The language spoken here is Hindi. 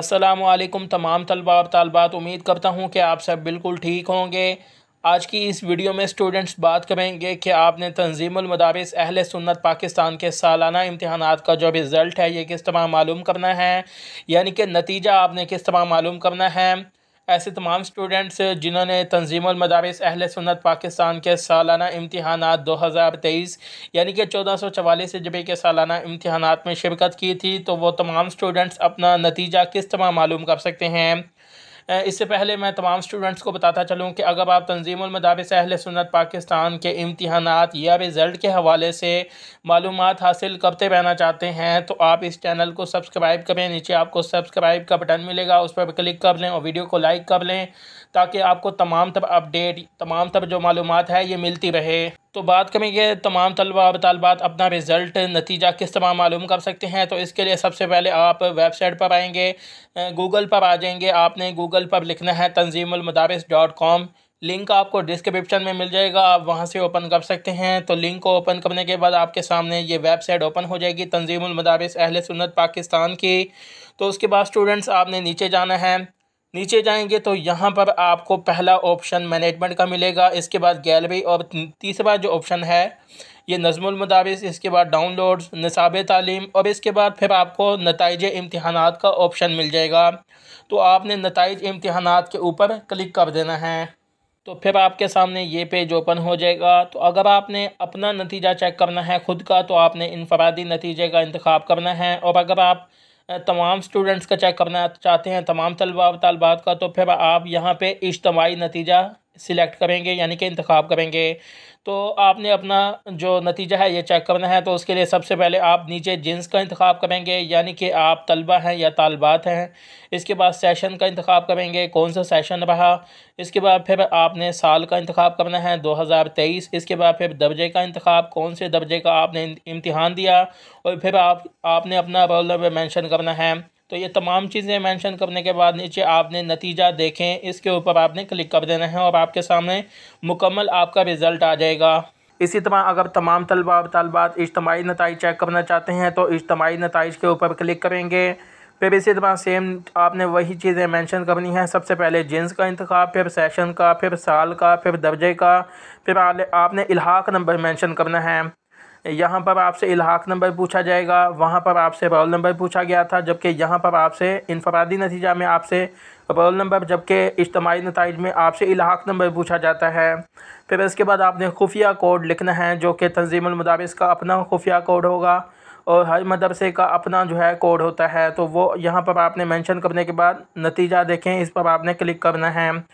असलम तमाम तलबा और तलबात उम्मीद करता हूँ कि आप सब बिल्कुल ठीक होंगे आज की इस वीडियो में स्टूडेंट्स बात करेंगे कि आपने तंजीमदारस अहल सुन्नत पाकिस्तान के सालाना इम्तहान का जो रिज़ल्ट है ये किस तरह मालूम करना है यानी कि नतीजा आपने किस तरह मालूम करना है ऐसे तमाम स्टूडेंट्स जिन्होंने तंजीम मदारस अहल सुन्नत पाकिस्तान के सालाना इम्तहान दो हज़ार तेईस यानी कि चौदह सौ चवालीस जबे के सालाना इम्तहान में शिरकत की थी तो वो तमाम स्टूडेंट्स अपना नतीजा किस तरह मालूम कर सकते हैं इससे पहले मैं तमाम स्टूडेंट्स को बताता चलूँ कि अगर आप तनजीमदाबिस अहल सुनत पाकिस्तान के इम्तहान या रिज़ल्ट के हवाले से मालूम हासिल करते रहना चाहते हैं तो आप इस चैनल को सब्सक्राइब करें नीचे आपको सब्सक्राइब का बटन मिलेगा उस पर क्लिक कर लें और वीडियो को लाइक कर लें ताकि आपको तमाम तब अपडेट तमाम तब जो मालूम है ये मिलती रहे तो बात करेंगे तमाम तलबा तलबात अपना रिज़ल्ट नतीजा किस तरह मालूम कर सकते हैं तो इसके लिए सबसे पहले आप वेबसाइट पर आएंगे गूगल पर आ जाएंगे आपने गूगल पर लिखना है तंजीमदारस डॉट कॉम लिंक आपको डिस्क्रिप्शन में मिल जाएगा आप वहाँ से ओपन कर सकते हैं तो लिंक को ओपन करने के बाद आपके सामने ये वेबसाइट ओपन हो जाएगी तंजीमदारस अहल सुन्नत पाकिस्तान की तो उसके बाद स्टूडेंट्स आपने नीचे जाना है नीचे जाएंगे तो यहाँ पर आपको पहला ऑप्शन मैनेजमेंट का मिलेगा इसके बाद गैलरी और तीसरा जो ऑप्शन है ये नज़मुलमदारस इसके बाद डाउनलोड नसाब तालीम और इसके बाद फिर आपको नतज इम्तहान का ऑप्शन मिल जाएगा तो आपने नतज इम्तहान के ऊपर क्लिक कर देना है तो फिर आपके सामने ये पेज ओपन हो जाएगा तो अगर आपने अपना नतीजा चेक करना है ख़ुद का तो आपने इनफरादी नतीजे का इंतखा करना है और अगर आप तमाम स्टूडेंट्स का चेक करना चाहते हैं तमाम तलबा तलबात का तो फिर आप यहाँ पर इज्तमाही नतीजा सिलेक्ट करेंगे यानी कि इंतखब करेंगे तो आपने अपना जो नतीजा है ये चेक करना है तो उसके लिए सबसे पहले आप नीचे जिन्स का इंतखब करेंगे यानी कि आप तलबा हैं या तलबात हैं इसके बाद सेशन का इंतखब करेंगे कौन सा सेशन रहा इसके बाद फिर आपने साल का इंतखब करना है 2023 इसके बाद फिर दर्जे का इंतखब कौन से दर्जे का आपने इम्तहान दिया और फिर आप आपने अपना रोल नंबर मैंशन करना है तो ये तमाम चीज़ें मेंशन करने के बाद नीचे आपने नतीजा देखें इसके ऊपर आपने क्लिक कर देना है और आपके सामने मुकम्मल आपका रिज़ल्ट आ जाएगा इसी तरह अगर तमाम तलबा और तलबात इज्तमाही नतज चेक करना चाहते हैं तो इज्तमाही नतज के ऊपर क्लिक करेंगे फिर इसी तरह सेम आपने वही चीज़ें मेंशन करनी है सबसे पहले जेंस का इंतबा फिर सेशन का फिर साल का फिर दर्जे का फिर आपने इलाहाक नंबर मेंशन करना है यहाँ पर आपसे इलाहाक नंबर पूछा जाएगा वहाँ पर आपसे रोल नंबर पूछा गया था जबकि यहाँ पर आपसे इनफरादी नतीजा में आपसे रोल नंबर जबकि इज्तमाही नतज में आपसे इलाहाक नंबर पूछा जाता है फिर इसके बाद आपने खुफिया कोड लिखना है जो कि तंजीमदारस का अपना खुफिया कोड होगा और हर मदरसे का अपना जो है कोड होता है तो वो यहाँ पर आपने मेंशन करने के बाद नतीजा देखें इस पर आपने क्लिक करना है